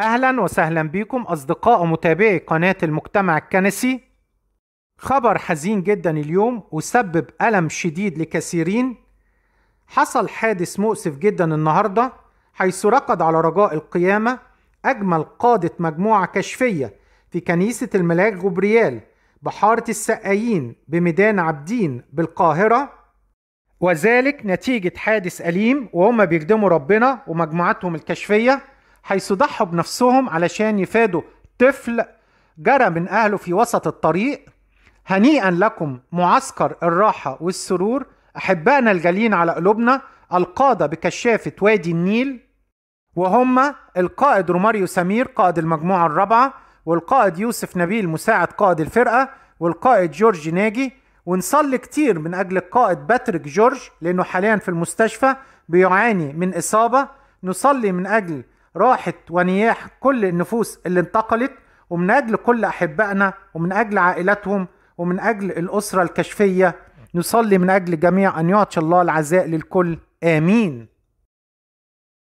أهلا وسهلا بكم أصدقاء ومتابعي قناة المجتمع الكنسي خبر حزين جدا اليوم وسبب ألم شديد لكثيرين حصل حادث مؤسف جدا النهاردة حيث رقد على رجاء القيامة أجمل قادة مجموعة كشفية في كنيسة الملاك غبريال بحارة السقايين بميدان عابدين بالقاهرة وذلك نتيجة حادث أليم وهم بيخدموا ربنا ومجموعتهم الكشفية حيث ضحوا بنفسهم علشان يفادوا طفل جرى من أهله في وسط الطريق هنيئا لكم معسكر الراحة والسرور أحبائنا الجالين على قلوبنا القادة بكشافة وادي النيل وهم القائد روماريو سمير قائد المجموعة الرابعة والقائد يوسف نبيل مساعد قائد الفرقة والقائد جورج ناجي ونصلي كتير من أجل القائد باتريك جورج لأنه حاليا في المستشفى بيعاني من إصابة نصلي من أجل راحت ونياح كل النفوس اللي انتقلت ومن أجل كل أحبائنا ومن أجل عائلاتهم ومن أجل الأسرة الكشفية نصلي من أجل جميع أن يعطي الله العزاء للكل آمين